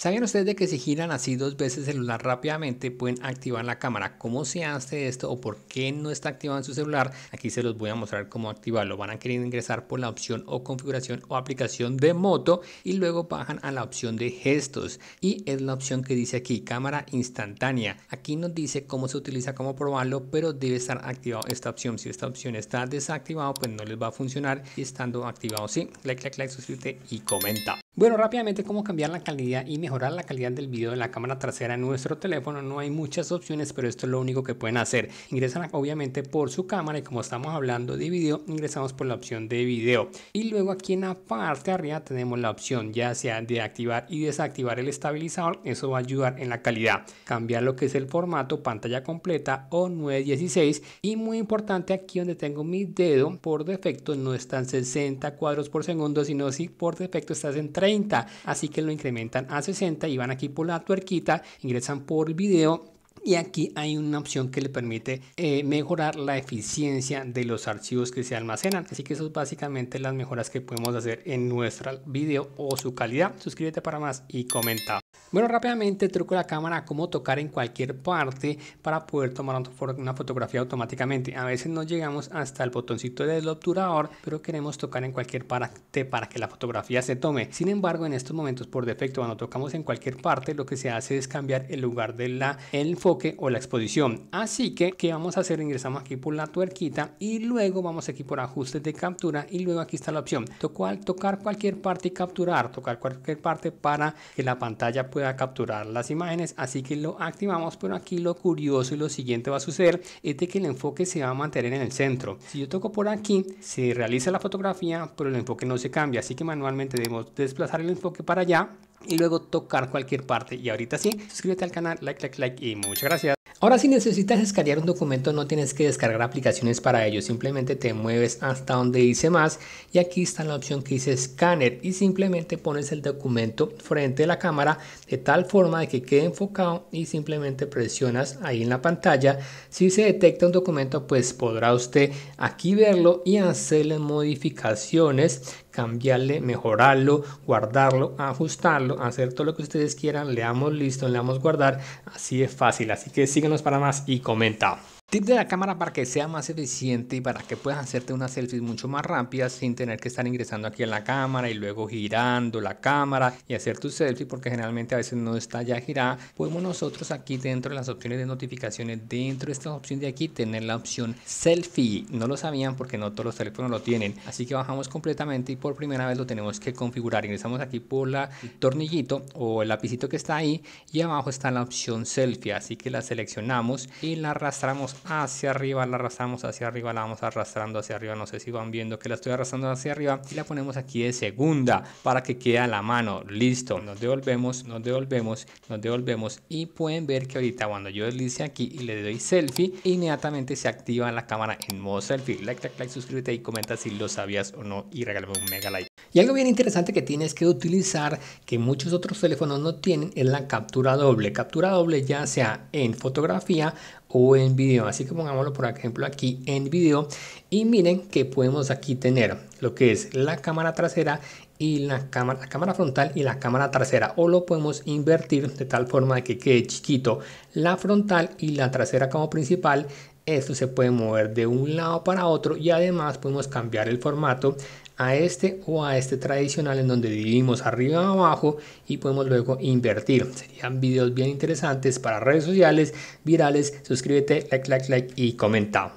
¿Saben ustedes de que si giran así dos veces el celular rápidamente pueden activar la cámara? ¿Cómo se hace esto o por qué no está activado en su celular? Aquí se los voy a mostrar cómo activarlo. Van a querer ingresar por la opción o configuración o aplicación de moto y luego bajan a la opción de gestos y es la opción que dice aquí cámara instantánea. Aquí nos dice cómo se utiliza, cómo probarlo, pero debe estar activado esta opción. Si esta opción está desactivada pues no les va a funcionar y estando activado sí. Like, like, like, suscríbete y comenta. Bueno, rápidamente cómo cambiar la calidad y mejorar la calidad del video de la cámara trasera en nuestro teléfono. No hay muchas opciones, pero esto es lo único que pueden hacer. Ingresan obviamente por su cámara y como estamos hablando de video, ingresamos por la opción de video. Y luego aquí en la parte arriba tenemos la opción ya sea de activar y desactivar el estabilizador. Eso va a ayudar en la calidad. Cambiar lo que es el formato pantalla completa o 916. Y muy importante aquí donde tengo mi dedo, por defecto no están 60 cuadros por segundo, sino si por defecto estás en 30 así que lo incrementan a 60 y van aquí por la tuerquita, ingresan por video y aquí hay una opción que le permite eh, mejorar la eficiencia de los archivos que se almacenan así que eso es básicamente las mejoras que podemos hacer en nuestro video o su calidad suscríbete para más y comenta bueno, rápidamente truco la cámara cómo tocar en cualquier parte para poder tomar una fotografía automáticamente. A veces no llegamos hasta el botoncito del obturador, pero queremos tocar en cualquier parte para que la fotografía se tome. Sin embargo, en estos momentos por defecto, cuando tocamos en cualquier parte, lo que se hace es cambiar el lugar del enfoque o la exposición. Así que, ¿qué vamos a hacer? Ingresamos aquí por la tuerquita y luego vamos aquí por ajustes de captura y luego aquí está la opción. Tocar cualquier parte y capturar, tocar cualquier parte para que la pantalla pueda capturar las imágenes, así que lo activamos, pero aquí lo curioso y lo siguiente va a suceder es de que el enfoque se va a mantener en el centro. Si yo toco por aquí, se realiza la fotografía, pero el enfoque no se cambia, así que manualmente debemos desplazar el enfoque para allá y luego tocar cualquier parte. Y ahorita sí, suscríbete al canal, like, like, like y muchas gracias. Ahora, si necesitas escanear un documento, no tienes que descargar aplicaciones para ello, simplemente te mueves hasta donde dice más y aquí está la opción que dice escáner y simplemente pones el documento frente a la cámara de tal forma de que quede enfocado y simplemente presionas ahí en la pantalla. Si se detecta un documento, pues podrá usted aquí verlo y hacerle modificaciones cambiarle, mejorarlo, guardarlo, ajustarlo, hacer todo lo que ustedes quieran. Le damos listo, le damos guardar. Así es fácil. Así que síguenos para más y comenta. Tip de la cámara para que sea más eficiente y para que puedas hacerte una selfie mucho más rápida sin tener que estar ingresando aquí en la cámara y luego girando la cámara y hacer tu selfie porque generalmente a veces no está ya girada. Podemos nosotros aquí dentro de las opciones de notificaciones, dentro de esta opción de aquí, tener la opción selfie. No lo sabían porque no todos los teléfonos lo tienen. Así que bajamos completamente y por primera vez lo tenemos que configurar. Ingresamos aquí por la tornillito o el lapicito que está ahí y abajo está la opción selfie. Así que la seleccionamos y la arrastramos hacia arriba, la arrastramos hacia arriba, la vamos arrastrando hacia arriba, no sé si van viendo que la estoy arrastrando hacia arriba y la ponemos aquí de segunda para que quede a la mano, listo, nos devolvemos, nos devolvemos, nos devolvemos y pueden ver que ahorita cuando yo deslice aquí y le doy selfie, inmediatamente se activa la cámara en modo selfie, like, like, like, suscríbete y comenta si lo sabías o no y regálame un mega like. Y algo bien interesante que tienes que utilizar que muchos otros teléfonos no tienen es la captura doble, captura doble ya sea en fotografía o en video. Así que pongámoslo por ejemplo aquí en video y miren que podemos aquí tener lo que es la cámara trasera y la cámara, la cámara frontal y la cámara trasera o lo podemos invertir de tal forma que quede chiquito la frontal y la trasera como principal esto se puede mover de un lado para otro y además podemos cambiar el formato a este o a este tradicional en donde dividimos arriba o abajo y podemos luego invertir. Serían videos bien interesantes para redes sociales, virales. Suscríbete, like, like, like y comenta.